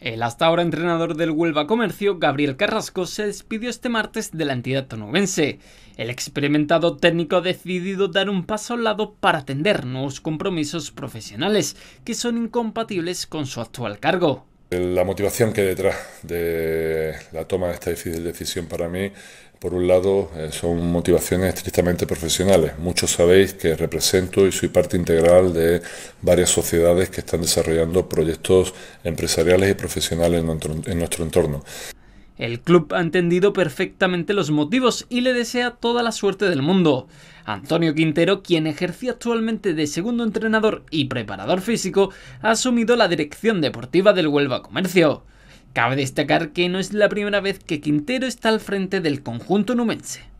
El hasta ahora entrenador del Huelva Comercio, Gabriel Carrasco, se despidió este martes de la entidad tonubense. El experimentado técnico ha decidido dar un paso al lado para atender nuevos compromisos profesionales que son incompatibles con su actual cargo. La motivación que hay detrás de la toma de esta difícil decisión para mí, por un lado, eh, son motivaciones estrictamente profesionales. Muchos sabéis que represento y soy parte integral de varias sociedades que están desarrollando proyectos empresariales y profesionales en nuestro entorno. El club ha entendido perfectamente los motivos y le desea toda la suerte del mundo. Antonio Quintero, quien ejercía actualmente de segundo entrenador y preparador físico, ha asumido la dirección deportiva del Huelva Comercio. Cabe destacar que no es la primera vez que Quintero está al frente del conjunto numense.